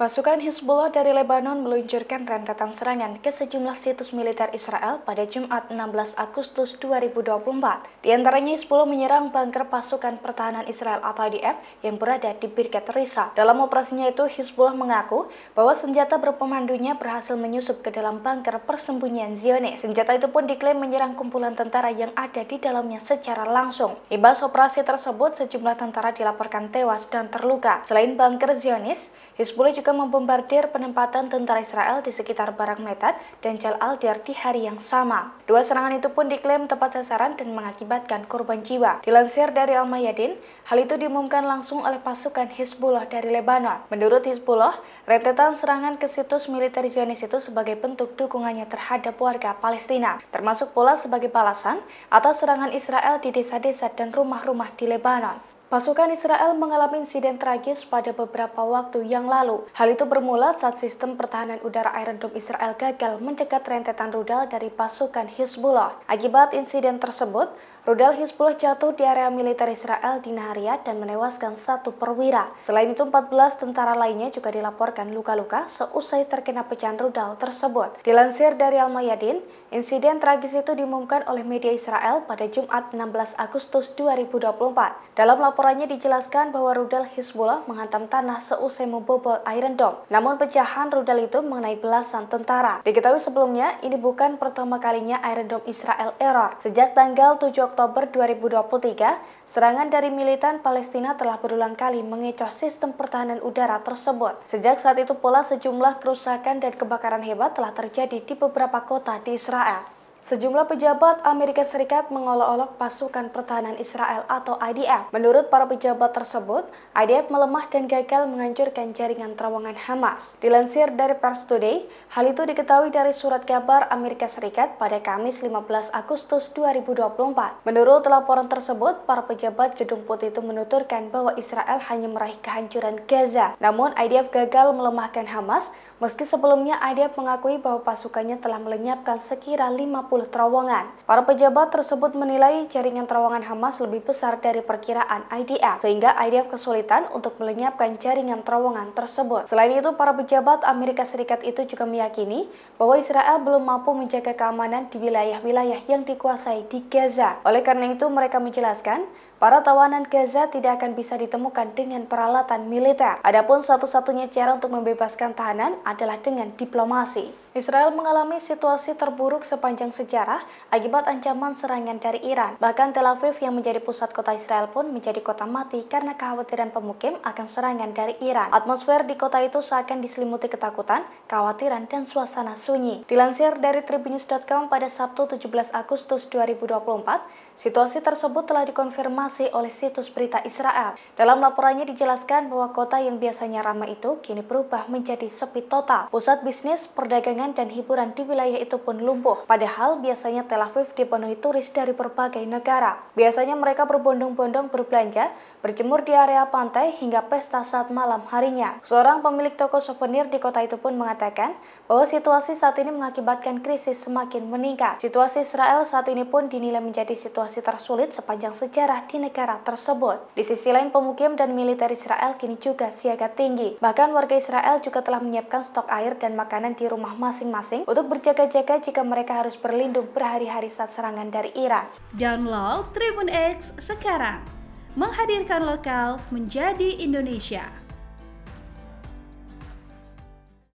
Pasukan Hezbollah dari Lebanon meluncurkan rentetan serangan ke sejumlah situs militer Israel pada Jumat 16 Agustus 2024. Di antaranya Hizbullah menyerang bunker pasukan pertahanan Israel atau IDF yang berada di Birkat Risa. Dalam operasinya itu Hezbollah mengaku bahwa senjata berpemandunya berhasil menyusup ke dalam bunker persembunyian Zionis. Senjata itu pun diklaim menyerang kumpulan tentara yang ada di dalamnya secara langsung. Ibas operasi tersebut sejumlah tentara dilaporkan tewas dan terluka. Selain bunker Zionis, Hizbullah juga membombardir penempatan tentara Israel di sekitar barang Metat dan Jal al-Dir di hari yang sama. Dua serangan itu pun diklaim tepat sasaran dan mengakibatkan korban jiwa. Dilansir dari Al-Mayadin, hal itu diumumkan langsung oleh pasukan Hizbullah dari Lebanon. Menurut Hizbullah, rentetan serangan ke situs militer Zionis itu sebagai bentuk dukungannya terhadap warga Palestina, termasuk pula sebagai balasan atas serangan Israel di desa-desa dan rumah-rumah di Lebanon. Pasukan Israel mengalami insiden tragis pada beberapa waktu yang lalu. Hal itu bermula saat sistem pertahanan udara Iron Dome Israel gagal mencegat rentetan rudal dari pasukan Hezbollah. Akibat insiden tersebut, rudal Hizbullah jatuh di area militer Israel di Naharia dan menewaskan satu perwira. Selain itu, 14 tentara lainnya juga dilaporkan luka-luka seusai terkena pecahan rudal tersebut. Dilansir dari Al-Mayadin, insiden tragis itu diumumkan oleh media Israel pada Jumat 16 Agustus 2024. Dalam laporannya dijelaskan bahwa rudal Hizbullah menghantam tanah seusai membobol Iron Dome. Namun pecahan rudal itu mengenai belasan tentara. Diketahui sebelumnya, ini bukan pertama kalinya Iron Dome Israel error. Sejak tanggal 7 Oktober 2023, serangan dari militan Palestina telah berulang kali mengecoh sistem pertahanan udara tersebut. Sejak saat itu pula sejumlah kerusakan dan kebakaran hebat telah terjadi di beberapa kota di Israel. Sejumlah pejabat Amerika Serikat mengolok-olok pasukan pertahanan Israel atau IDF. Menurut para pejabat tersebut, IDF melemah dan gagal menghancurkan jaringan terowongan Hamas. Dilansir dari Press Today, hal itu diketahui dari surat kabar Amerika Serikat pada Kamis 15 Agustus 2024. Menurut laporan tersebut, para pejabat Gedung Putih itu menuturkan bahwa Israel hanya meraih kehancuran Gaza. Namun, IDF gagal melemahkan Hamas, meski sebelumnya IDF mengakui bahwa pasukannya telah melenyapkan sekira 50 terowongan. Para pejabat tersebut menilai jaringan terowongan Hamas lebih besar dari perkiraan IDF, sehingga IDF kesulitan untuk melenyapkan jaringan terowongan tersebut. Selain itu, para pejabat Amerika Serikat itu juga meyakini bahwa Israel belum mampu menjaga keamanan di wilayah-wilayah yang dikuasai di Gaza. Oleh karena itu, mereka menjelaskan Para tawanan Gaza tidak akan bisa ditemukan dengan peralatan militer. Adapun satu-satunya cara untuk membebaskan tahanan adalah dengan diplomasi. Israel mengalami situasi terburuk sepanjang sejarah akibat ancaman serangan dari Iran. Bahkan Tel Aviv yang menjadi pusat kota Israel pun menjadi kota mati karena kekhawatiran pemukim akan serangan dari Iran. Atmosfer di kota itu seakan diselimuti ketakutan, kekhawatiran, dan suasana sunyi. Dilansir dari tribunews.com pada Sabtu 17 Agustus 2024, situasi tersebut telah dikonfirmasi informasi oleh situs berita Israel. Dalam laporannya dijelaskan bahwa kota yang biasanya ramai itu kini berubah menjadi sepi total. Pusat bisnis, perdagangan, dan hiburan di wilayah itu pun lumpuh. Padahal biasanya Tel Aviv dipenuhi turis dari berbagai negara. Biasanya mereka berbondong-bondong berbelanja, berjemur di area pantai hingga pesta saat malam harinya. Seorang pemilik toko souvenir di kota itu pun mengatakan bahwa situasi saat ini mengakibatkan krisis semakin meningkat. Situasi Israel saat ini pun dinilai menjadi situasi tersulit sepanjang sejarah di negara tersebut. Di sisi lain, pemukim dan militer Israel kini juga siaga tinggi. Bahkan warga Israel juga telah menyiapkan stok air dan makanan di rumah masing-masing untuk berjaga-jaga jika mereka harus berlindung berhari-hari saat serangan dari Iran. Download Tribun X sekarang, menghadirkan lokal menjadi Indonesia.